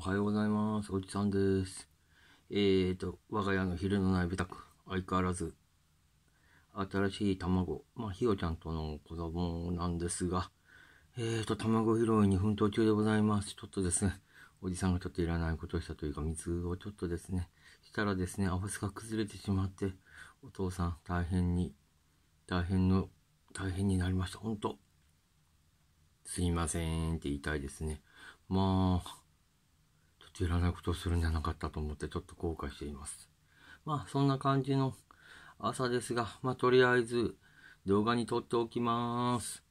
おはようございます。おじさんです。えーと、我が家の昼の内部宅、相変わらず、新しい卵、まあ、ひよちゃんとの子供なんですが、えーと、卵拾いに奮闘中でございます。ちょっとですね、おじさんがちょっといらないことをしたというか、水をちょっとですね、したらですね、アホスが崩れてしまって、お父さん、大変に、大変の、大変になりました。本当すいませんって言いたいですね。まあ、といらないことをするんじゃなかったと思ってちょっと後悔しています。まあそんな感じの朝ですが、まあとりあえず動画に撮っておきます。